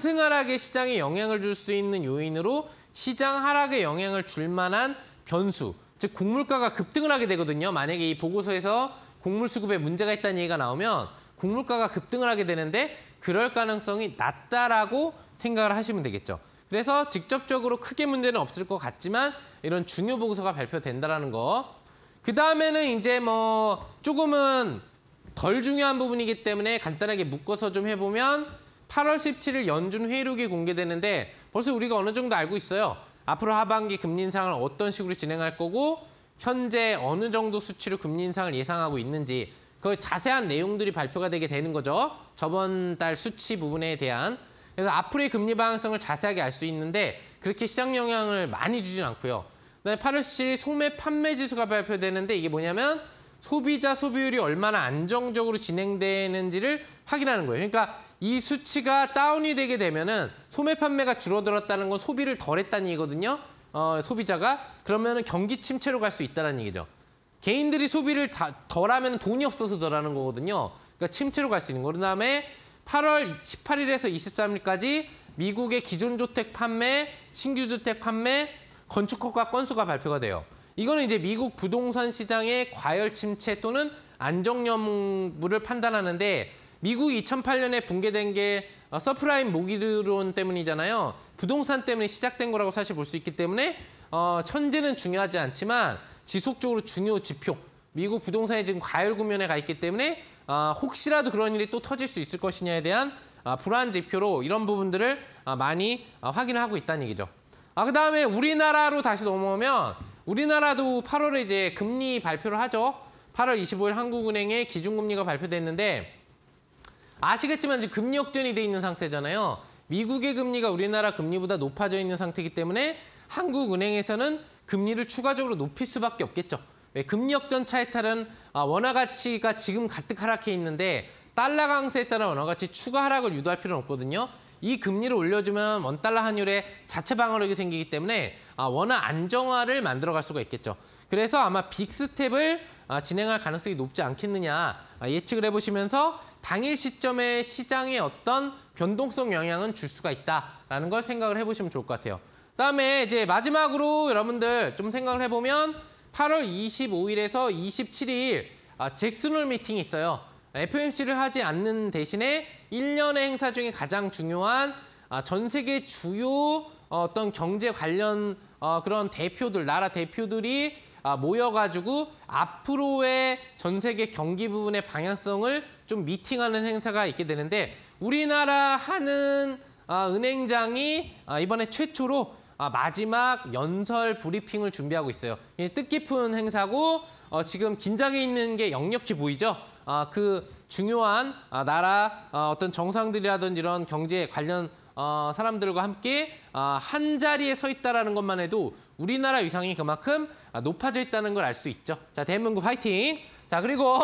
상승 하락에 시장에 영향을 줄 수 있는 요인으로 시장 하락에 영향을 줄 만한 변수, 즉 곡물가가 급등을 하게 되거든요. 만약에 이 보고서에서 곡물 수급에 문제가 있다는 얘기가 나오면 곡물가가 급등을 하게 되는데 그럴 가능성이 낮다라고 생각을 하시면 되겠죠. 그래서 직접적으로 크게 문제는 없을 것 같지만 이런 중요 보고서가 발표된다는거 그 다음에는 이제 뭐 조금은 덜 중요한 부분이기 때문에 간단하게 묶어서 좀 해보면 8월 17일 연준 회의록이 공개되는데 벌써 우리가 어느 정도 알고 있어요. 앞으로 하반기 금리 인상을 어떤 식으로 진행할 거고 현재 어느 정도 수치로 금리 인상을 예상하고 있는지 그 자세한 내용들이 발표가 되게 되는 거죠. 저번 달 수치 부분에 대한 그래서 앞으로의 금리 방향성을 자세하게 알 수 있는데 그렇게 시장 영향을 많이 주진 않고요. 그다 8월 17일 소매 판매 지수가 발표되는데 이게 뭐냐면 소비자 소비율이 얼마나 안정적으로 진행되는지를 확인하는 거예요. 그러니까 이 수치가 다운이 되게 되면은 소매 판매가 줄어들었다는 건 소비를 덜했다는 얘기거든요. 어, 소비자가 그러면은 경기 침체로 갈 수 있다는 얘기죠. 개인들이 소비를 자, 덜하면 돈이 없어서 덜하는 거거든요. 그러니까 침체로 갈 수 있는 거. 그다음에 8월 18일에서 23일까지 미국의 기존 주택 판매, 신규 주택 판매, 건축허가 건수가 발표가 돼요. 이거는 이제 미국 부동산 시장의 과열 침체 또는 안정 여부를 판단하는데 미국 2008년에 붕괴된 게 어, 서프라임 모기드론 때문이잖아요. 부동산 때문에 시작된 거라고 사실 볼 수 있기 때문에 어, 천재는 중요하지 않지만 지속적으로 중요 지표. 미국 부동산이 지금 과열 국면에 가 있기 때문에 어, 혹시라도 그런 일이 또 터질 수 있을 것이냐에 대한 어, 불안 지표로 이런 부분들을 어, 많이 어, 확인을 하고 있다는 얘기죠. 아, 그 다음에 우리나라로 다시 넘어오면 우리나라도 8월에 이제 금리 발표를 하죠. 8월 25일 한국은행의 기준금리가 발표됐는데 아시겠지만 지금 금리 역전이 돼 있는 상태잖아요. 미국의 금리가 우리나라 금리보다 높아져 있는 상태이기 때문에 한국은행에서는 금리를 추가적으로 높일 수밖에 없겠죠. 왜? 금리 역전 차에 따른 아, 원화 가치가 지금 가득 하락해 있는데 달러 강세에 따른 원화 가치 추가 하락을 유도할 필요는 없거든요. 이 금리를 올려주면 원달러 환율에 자체 방어력이 생기기 때문에 아, 원화 안정화를 만들어갈 수가 있겠죠. 그래서 아마 빅스텝을 아, 진행할 가능성이 높지 않겠느냐 아, 예측을 해보시면서 당일 시점에 시장의 어떤 변동성 영향은 줄 수가 있다라는 걸 생각을 해보시면 좋을 것 같아요. 그다음에 이제 마지막으로 여러분들 좀 생각을 해보면 8월 25일에서 27일 잭슨홀 미팅이 있어요. FOMC를 하지 않는 대신에 1년의 행사 중에 가장 중요한 아, 전 세계 주요 어, 어떤 경제 관련 어, 그런 대표들, 나라 대표들이 아, 모여가지고 앞으로의 전 세계 경기 부분의 방향성을 좀 미팅하는 행사가 있게 되는데 우리나라 하는 아, 은행장이 이번에 최초로 마지막 연설 브리핑을 준비하고 있어요. 뜻깊은 행사고 어, 지금 긴장해 있는 게 역력히 보이죠? 아, 그 중요한 아, 나라 어, 어떤 정상들이라든지 이런 경제 관련 어, 사람들과 함께 어, 한 자리에 서있다는 것만 해도 우리나라 위상이 그만큼 높아져 있다는 걸 알 수 있죠. 자, 대한민국 화이팅! 자, 그리고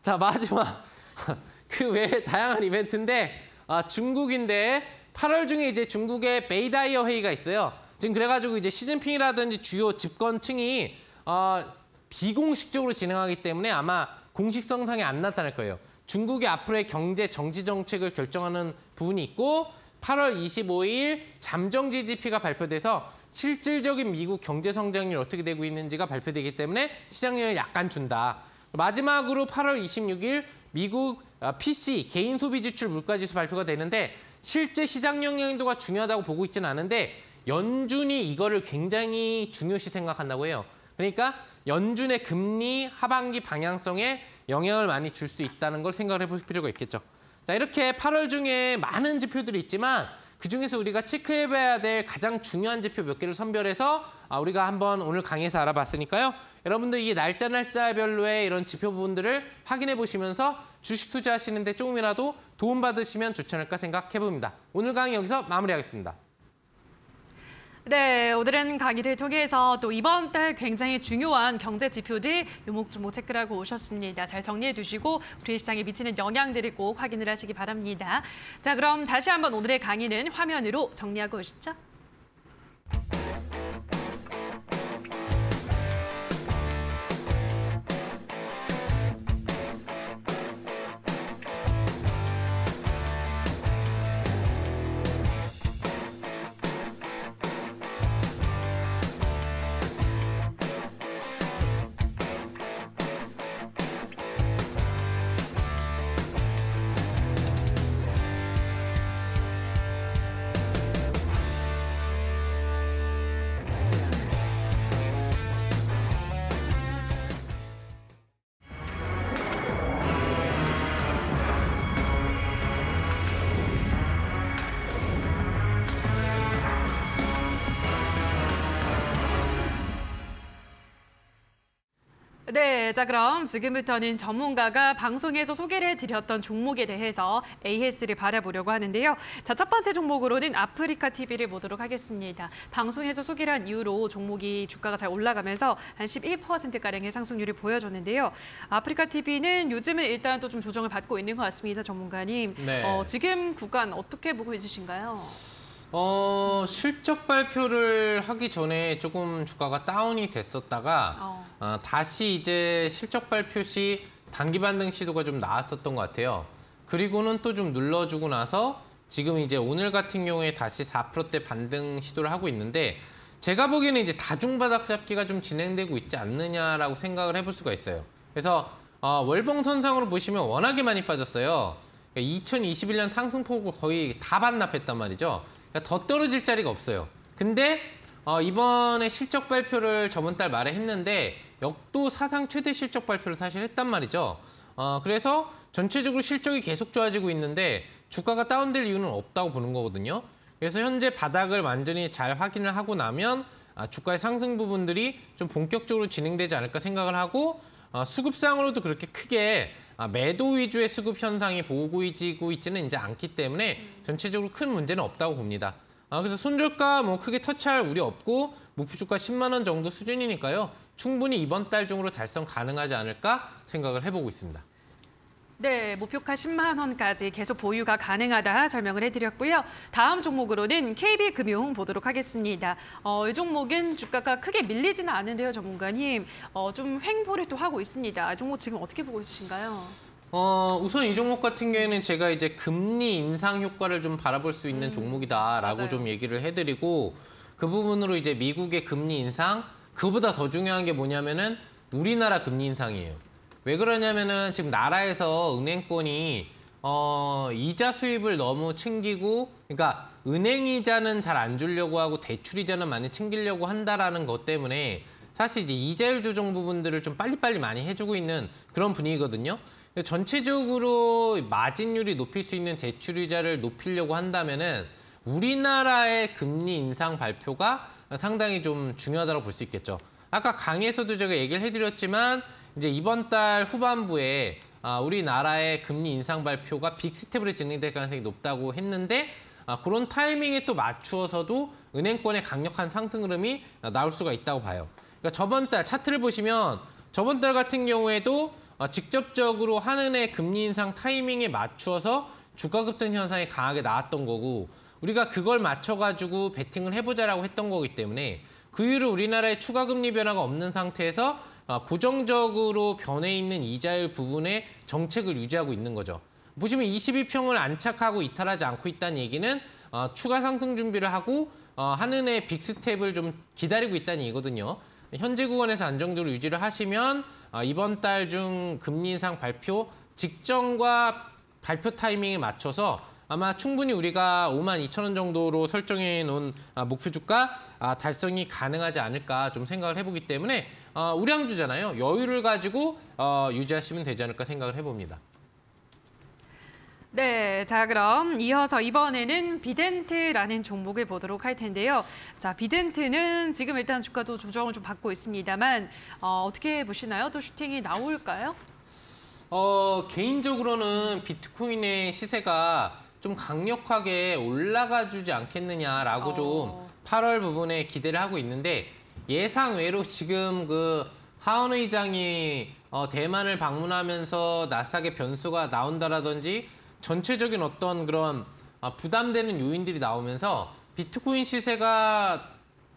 자 마지막 그 외에 다양한 이벤트인데 아, 중국인데 8월 중에 이제 중국의 베이다이어 회의가 있어요. 지금 그래가지고 이제 시진핑이라든지 주요 집권층이 어, 비공식적으로 진행하기 때문에 아마 공식성상에 안 나타날 거예요. 중국이 앞으로의 경제 정지 정책을 결정하는 부분이 있고 8월 25일 잠정 GDP가 발표돼서 실질적인 미국 경제 성장률 어떻게 되고 있는지가 발표되기 때문에 시장 률을 약간 준다. 마지막으로 8월 26일 미국 어, PC 개인 소비 지출 물가 지수 발표가 되는데 실제 시장 영향도가 중요하다고 보고 있지는 않은데 연준이 이거를 굉장히 중요시 생각한다고 해요. 그러니까 연준의 금리 하반기 방향성에 영향을 많이 줄 수 있다는 걸 생각을 해볼 필요가 있겠죠. 자 이렇게 8월 중에 많은 지표들이 있지만 그중에서 우리가 체크해봐야 될 가장 중요한 지표 몇 개를 선별해서 아, 우리가 한번 오늘 강의에서 알아봤으니까요. 여러분들 이 날짜 날짜별로의 이런 지표 부분들을 확인해 보시면서 주식 투자하시는데 조금이라도 도움받으시면 좋지 않을까 생각해봅니다. 오늘 강의 여기서 마무리하겠습니다. 네, 오늘은 강의를 통해서 또 이번 달 굉장히 중요한 경제 지표들 요목조목 체크를 하고 오셨습니다. 잘 정리해 두시고 우리 시장에 미치는 영향들을 꼭 확인을 하시기 바랍니다. 자, 그럼 다시 한번 오늘의 강의는 화면으로 정리하고 오시죠. 자 그럼 지금부터는 전문가가 방송에서 소개를 드렸던 종목에 대해서 AS를 바라보려고 하는데요. 자, 첫 번째 종목으로는 아프리카 TV를 보도록 하겠습니다. 방송에서 소개를 한 이후로 종목이 주가가 잘 올라가면서 한 11%가량의 상승률을 보여줬는데요. 아프리카 TV는 요즘은 일단 또 좀 조정을 받고 있는 것 같습니다, 전문가님. 네. 어, 지금 구간 어떻게 보고 있으신가요? 어, 실적 발표를 하기 전에 조금 주가가 다운이 됐었다가 어. 어, 다시 이제 실적 발표 시 단기 반등 시도가 좀 나왔었던 것 같아요. 그리고는 또 좀 눌러주고 나서 지금 이제 오늘 같은 경우에 다시 4%대 반등 시도를 하고 있는데 제가 보기에는 이제 다중바닥 잡기가 좀 진행되고 있지 않느냐라고 생각을 해볼 수가 있어요. 그래서 어, 월봉선상으로 보시면 워낙에 많이 빠졌어요. 2021년 그러니까 상승폭을 거의 다 반납했단 말이죠. 그러니까 더 떨어질 자리가 없어요. 근데 어, 이번에 실적 발표를 저번 달 말에 했는데 역도 사상 최대 실적 발표를 사실 했단 말이죠. 어, 그래서 전체적으로 실적이 계속 좋아지고 있는데 주가가 다운될 이유는 없다고 보는 거거든요. 그래서 현재 바닥을 완전히 잘 확인을 하고 나면 아, 주가의 상승 부분들이 좀 본격적으로 진행되지 않을까 생각을 하고 어, 수급상으로도 그렇게 크게 아, 매도 위주의 수급 현상이 보고지고 이 있지는 이제 않기 때문에 전체적으로 큰 문제는 없다고 봅니다. 아, 그래서 손절가 뭐 크게 터치할 우려 없고 목표 주가 10만 원 정도 수준이니까요. 충분히 이번 달 중으로 달성 가능하지 않을까 생각을 해보고 있습니다. 네, 목표가 10만 원까지 계속 보유가 가능하다 설명을 해드렸고요. 다음 종목으로는 KB금융 보도록 하겠습니다. 어, 이 종목은 주가가 크게 밀리지는 않은데요, 전문가님. 어, 좀 횡보를 또 하고 있습니다. 이 종목 지금 어떻게 보고 있으신가요? 어, 우선 이 종목 같은 경우에는 제가 이제 금리 인상 효과를 좀 바라볼 수 있는 음, 종목이다라고 맞아요. 좀 얘기를 해드리고 그 부분으로 이제 미국의 금리 인상, 그보다 더 중요한 게 뭐냐면은 우리나라 금리 인상이에요. 왜 그러냐면은 지금 나라에서 은행권이 어, 이자 수입을 너무 챙기고 그러니까 은행 이자는 잘 안 주려고 하고 대출 이자는 많이 챙기려고 한다라는 것 때문에 사실 이제 이자율 조정 부분들을 좀 빨리빨리 많이 해주고 있는 그런 분위기거든요. 전체적으로 마진율이 높일 수 있는 대출 이자를 높이려고 한다면은 우리나라의 금리 인상 발표가 상당히 좀 중요하다고 볼 수 있겠죠. 아까 강의에서도 제가 얘기를 해드렸지만 이제 이번 달 후반부에 아, 우리나라의 금리 인상 발표가 빅스텝으로 진행될 가능성이 높다고 했는데 아, 그런 타이밍에 또 맞추어서도 은행권의 강력한 상승 흐름이 나올 수가 있다고 봐요. 그러니까 저번 달 차트를 보시면 저번 달 같은 경우에도 아, 직접적으로 한은의 금리 인상 타이밍에 맞추어서 주가 급등 현상이 강하게 나왔던 거고 우리가 그걸 맞춰가지고 베팅을 해보자라고 했던 거기 때문에 그 이후로 우리나라의 추가 금리 변화가 없는 상태에서 아, 고정적으로 변해 있는 이자율 부분에 정책을 유지하고 있는 거죠. 보시면 22평을 안착하고 이탈하지 않고 있다는 얘기는 어, 추가 상승 준비를 하고 어, 한은의 빅스텝을 좀 기다리고 있다는 얘기거든요. 현재 구간에서 안정적으로 유지를 하시면 어, 이번 달 중 금리 인상 발표 직전과 발표 타이밍에 맞춰서 아마 충분히 우리가 5만 2천 원 정도로 설정해 놓은 아, 목표 주가 아, 달성이 가능하지 않을까 좀 생각을 해보기 때문에 어, 우량주잖아요. 여유를 가지고 어, 유지하시면 되지 않을까 생각을 해봅니다. 네, 자 그럼 이어서 이번에는 비덴트라는 종목을 보도록 할 텐데요. 자, 비덴트는 지금 일단 주가도 조정을 좀 받고 있습니다만 어, 어떻게 보시나요? 또 슈팅이 나올까요? 어, 개인적으로는 비트코인의 시세가 좀 강력하게 올라가 주지 않겠느냐라고 어... 좀 8월 부분에 기대를 하고 있는데 예상 외로 지금 그 하원 의장이 어, 대만을 방문하면서 나스닥의 변수가 나온다라든지 전체적인 어떤 그런 어, 부담되는 요인들이 나오면서 비트코인 시세가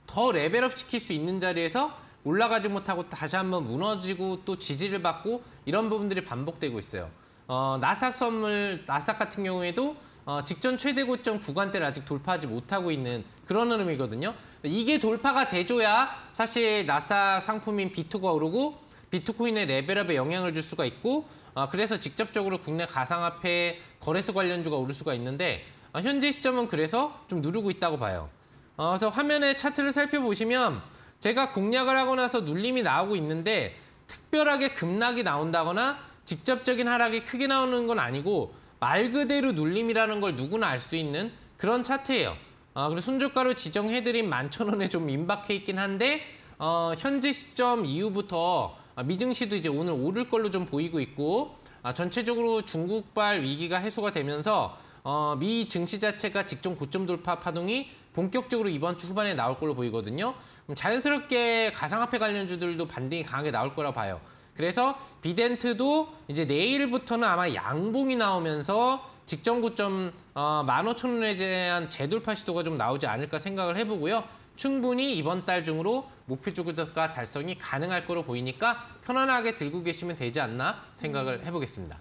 더 레벨업 시킬 수 있는 자리에서 올라가지 못하고 다시 한번 무너지고 또 지지를 받고 이런 부분들이 반복되고 있어요. 어, 나삭 선물, 나삭 같은 경우에도 어, 직전 최대 고점 구간대를 아직 돌파하지 못하고 있는 그런 흐름이거든요. 이게 돌파가 돼줘야 사실 나사 상품인 비트가 오르고 비트코인의 레벨업에 영향을 줄 수가 있고 어, 그래서 직접적으로 국내 가상화폐 거래소 관련주가 오를 수가 있는데 어, 현재 시점은 그래서 좀 누르고 있다고 봐요. 어, 그래서 화면에 차트를 살펴보시면 제가 공략을 하고 나서 눌림이 나오고 있는데 특별하게 급락이 나온다거나 직접적인 하락이 크게 나오는 건 아니고 말 그대로 눌림이라는 걸 누구나 알 수 있는 그런 차트예요. 어, 그리고 순주가로 지정해드린 11,000원에 좀 임박해 있긴 한데 어, 현재 시점 이후부터 어, 미증시도 이제 오늘 오를 걸로 좀 보이고 있고 아, 전체적으로 중국발 위기가 해소가 되면서 어, 미 증시 자체가 직전 고점 돌파 파동이 본격적으로 이번 주 후반에 나올 걸로 보이거든요. 자연스럽게 가상화폐 관련주들도 반등이 강하게 나올 거라 봐요. 그래서 비덴트도 이제 내일부터는 아마 양봉이 나오면서 직전 고점 어, 15,000원에 대한 재돌파 시도가 좀 나오지 않을까 생각을 해보고요. 충분히 이번 달 중으로 목표 주가 달성이 가능할 거로 보이니까 편안하게 들고 계시면 되지 않나 생각을 해보겠습니다.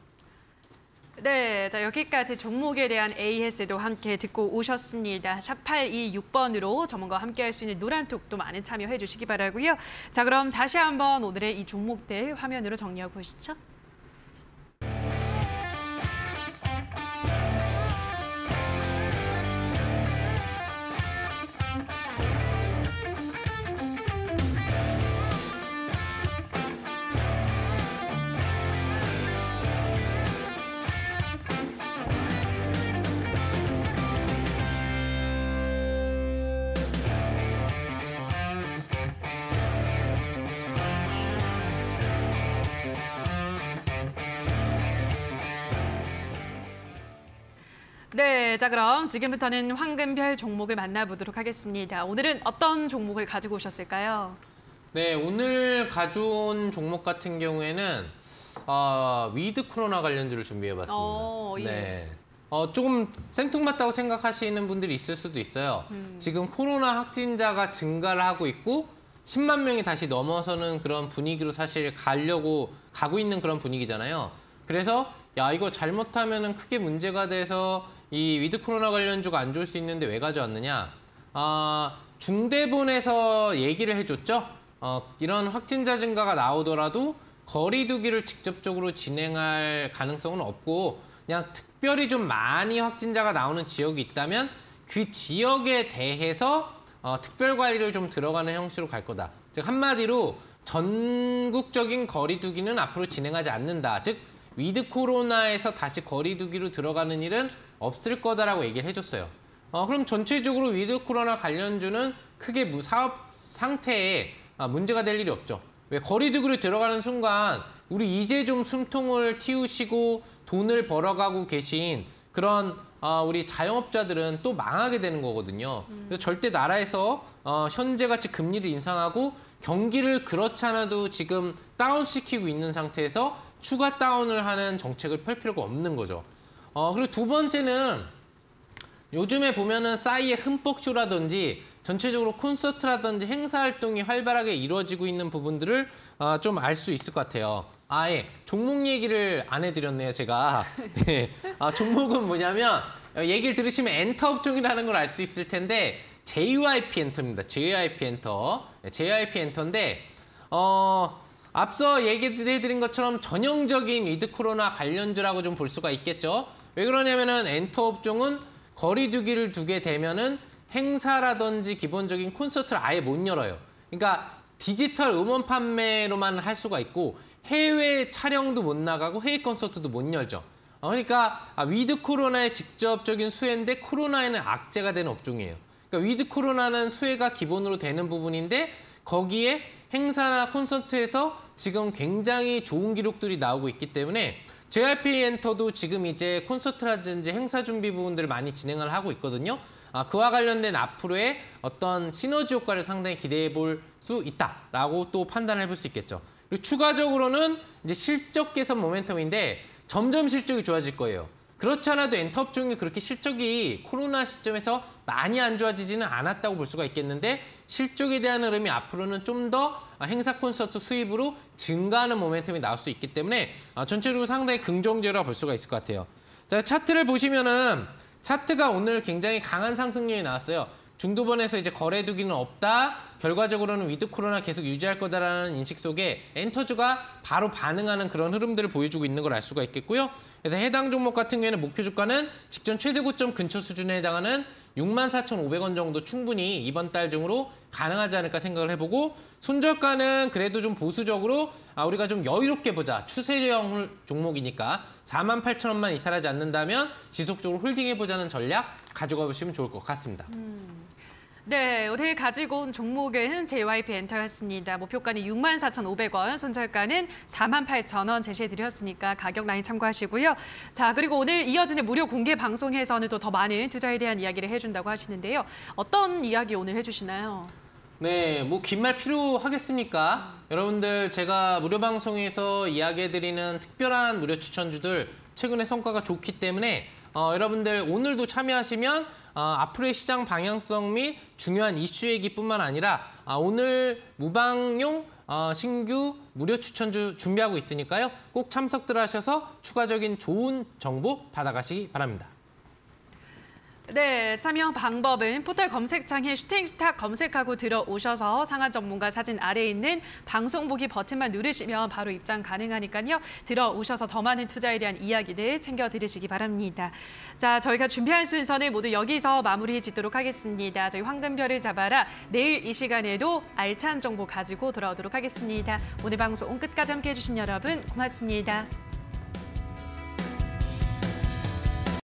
네, 자 여기까지 종목에 대한 AS도 함께 듣고 오셨습니다. 샵 826번으로 저번과 함께할 수 있는 노란톡도 많은 참여해 주시기 바라고요. 자 그럼 다시 한번 오늘의 이 종목들 화면으로 정리하고 오시죠. 네, 자 그럼 지금부터는 황금별 종목을 만나보도록 하겠습니다. 오늘은 어떤 종목을 가지고 오셨을까요? 네, 오늘 가져온 종목 같은 경우에는 어, 위드 코로나 관련주를 준비해봤습니다. 어, 예. 네. 어, 조금 생뚱맞다고 생각하시는 분들이 있을 수도 있어요. 음. 지금 코로나 확진자가 증가를 하고 있고 10만 명이 다시 넘어서는 그런 분위기로 사실 가려고 가고 있는 그런 분위기잖아요. 그래서 야 이거 잘못하면 크게 문제가 돼서 이 위드 코로나 관련주가 안 좋을 수 있는데 왜 가져왔느냐? 어, 중대본에서 얘기를 해줬죠. 어, 이런 확진자 증가가 나오더라도 거리두기를 직접적으로 진행할 가능성은 없고 그냥 특별히 좀 많이 확진자가 나오는 지역이 있다면 그 지역에 대해서 어, 특별관리를 좀 들어가는 형식으로 갈 거다. 즉 한마디로 전국적인 거리두기는 앞으로 진행하지 않는다. 즉 위드 코로나에서 다시 거리두기로 들어가는 일은 없을 거다라고 얘기를 해줬어요. 어, 그럼 전체적으로 위드 코로나 관련주는 크게 사업 상태에 아, 문제가 될 일이 없죠. 왜 거리두기로 들어가는 순간 우리 이제 좀 숨통을 틔우시고 돈을 벌어가고 계신 그런 어, 우리 자영업자들은 또 망하게 되는 거거든요. 그래서 절대 나라에서 어, 현재같이 금리를 인상하고 경기를 그렇지 않아도 지금 다운시키고 있는 상태에서 추가 다운을 하는 정책을 펼 필요가 없는 거죠. 어, 그리고 두 번째는 요즘에 보면은 싸이의 흠뻑쇼라든지 전체적으로 콘서트라든지 행사 활동이 활발하게 이루어지고 있는 부분들을 어, 좀알 수 있을 것 같아요. 아예 종목 얘기를 안 해드렸네요, 제가. 네. 아, 종목은 뭐냐면 어, 얘기를 들으시면 엔터 업종이라는 걸 알 수 있을 텐데 JYP 엔터입니다. JYP 엔터. JYP 네, 엔터인데 어, 앞서 얘기해드린 것처럼 전형적인 위드 코로나 관련주라고 좀 볼 수가 있겠죠. 왜 그러냐면은 엔터 업종은 거리두기를 두게 되면은 행사라든지 기본적인 콘서트를 아예 못 열어요. 그러니까 디지털 음원 판매로만 할 수가 있고 해외 촬영도 못 나가고 해외 콘서트도 못 열죠. 어, 그러니까 아, 위드 코로나의 직접적인 수혜인데 코로나에는 악재가 되는 업종이에요. 그러니까 위드 코로나는 수혜가 기본으로 되는 부분인데 거기에 행사나 콘서트에서 지금 굉장히 좋은 기록들이 나오고 있기 때문에 JYP 엔터도 지금 이제 콘서트라든지 행사 준비 부분들을 많이 진행을 하고 있거든요. 아, 그와 관련된 앞으로의 어떤 시너지 효과를 상당히 기대해 볼 수 있다라고 또 판단해 볼 수 있겠죠. 그리고 추가적으로는 이제 실적 개선 모멘텀인데 점점 실적이 좋아질 거예요. 그렇지 않아도 엔터업 종이 그렇게 실적이 코로나 시점에서 많이 안 좋아지지는 않았다고 볼 수가 있겠는데 실적에 대한 흐름이 앞으로는 좀 더 행사 콘서트 수입으로 증가하는 모멘텀이 나올 수 있기 때문에 어, 전체적으로 상당히 긍정적이라 볼 수가 있을 것 같아요. 자 차트를 보시면은 차트가 오늘 굉장히 강한 상승률이 나왔어요. 중도번에서 이제 거래두기는 없다. 결과적으로는 위드 코로나 계속 유지할 거다라는 인식 속에 엔터주가 바로 반응하는 그런 흐름들을 보여주고 있는 걸 알 수가 있겠고요. 그래서 해당 종목 같은 경우에는 목표 주가는 직전 최대 고점 근처 수준에 해당하는 64,500원 정도 충분히 이번 달 중으로 가능하지 않을까 생각을 해보고 손절가는 그래도 좀 보수적으로 아 우리가 좀 여유롭게 보자 추세형 종목이니까 48,000원만 이탈하지 않는다면 지속적으로 홀딩해보자는 전략 가져가 보시면 좋을 것 같습니다. 음. 네, 오늘 가지고 온 종목은 JYP 엔터였습니다. 목표가는 뭐 64,500원, 손절가는 48,000원 제시해드렸으니까 가격 라인 참고하시고요. 자, 그리고 오늘 이어지는 무료 공개 방송에서는 또 더 많은 투자에 대한 이야기를 해준다고 하시는데요. 어떤 이야기 오늘 해주시나요? 네, 뭐 긴 말 필요하겠습니까? 음. 여러분들 제가 무료 방송에서 이야기해드리는 특별한 무료 추천주들 최근에 성과가 좋기 때문에 어, 여러분들 오늘도 참여하시면 어, 앞으로의 시장 방향성 및 중요한 이슈 얘기뿐만 아니라 아, 오늘 무방용 어, 신규 무료 추천주 준비하고 있으니까요. 꼭 참석들 하셔서 추가적인 좋은 정보 받아가시기 바랍니다. 네, 참여 방법은 포털 검색창에 슈팅스타 검색하고 들어오셔서 상한 전문가 사진 아래에 있는 방송 보기 버튼만 누르시면 바로 입장 가능하니까요. 들어오셔서 더 많은 투자에 대한 이야기들 챙겨 들으시기 바랍니다. 자, 저희가 준비한 순서는 모두 여기서 마무리 짓도록 하겠습니다. 저희 황금별을 잡아라 내일 이 시간에도 알찬 정보 가지고 돌아오도록 하겠습니다. 오늘 방송 끝까지 함께해 주신 여러분 고맙습니다.